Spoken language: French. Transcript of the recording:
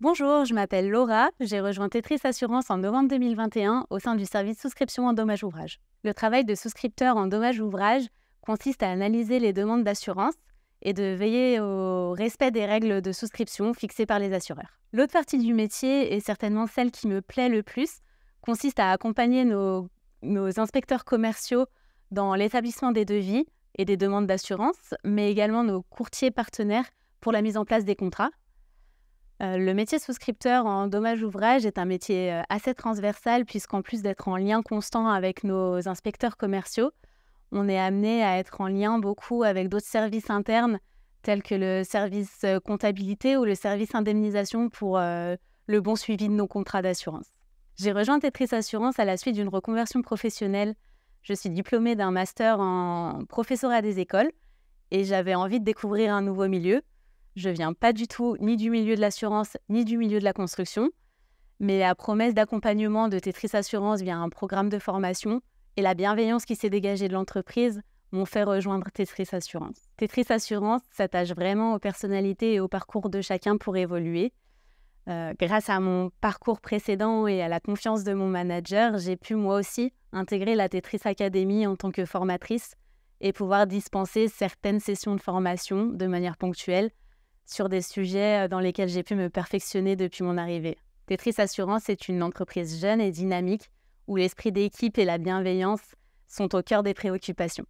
Bonjour, je m'appelle Laura, j'ai rejoint Tetris Assurance en novembre 2021 au sein du service souscription en dommages ouvrage. Le travail de souscripteur en dommage ouvrage consiste à analyser les demandes d'assurance et de veiller au respect des règles de souscription fixées par les assureurs. L'autre partie du métier, et certainement celle qui me plaît le plus, consiste à accompagner nos inspecteurs commerciaux dans l'établissement des devis et des demandes d'assurance, mais également nos courtiers partenaires pour la mise en place des contrats euh, le métier souscripteur en dommage ouvrage est un métier euh, assez transversal puisqu'en plus d'être en lien constant avec nos inspecteurs commerciaux, on est amené à être en lien beaucoup avec d'autres services internes tels que le service euh, comptabilité ou le service indemnisation pour le bon suivi de nos contrats d'assurance. J'ai rejoint Tetris Assurance à la suite d'une reconversion professionnelle. Je suis diplômée d'un master en professorat des écoles et j'avais envie de découvrir un nouveau milieu. Je viens pas du tout ni du milieu de l'assurance ni du milieu de la construction, mais la promesse d'accompagnement de Tetris Assurance via un programme de formation et la bienveillance qui s'est dégagée de l'entreprise m'ont fait rejoindre Tetris Assurance. Tetris Assurance s'attache vraiment aux personnalités et au parcours de chacun pour évoluer. Euh, grâce à mon parcours précédent et à la confiance de mon manager, j'ai pu moi aussi intégrer la Tetris Academy en tant que formatrice et pouvoir dispenser certaines sessions de formation de manière ponctuelle sur des sujets euh, dans lesquels j'ai pu me perfectionner depuis mon arrivée. Tetris Assurance est une entreprise jeune et dynamique où l'esprit d'équipe et la bienveillance sont au cœur des préoccupations.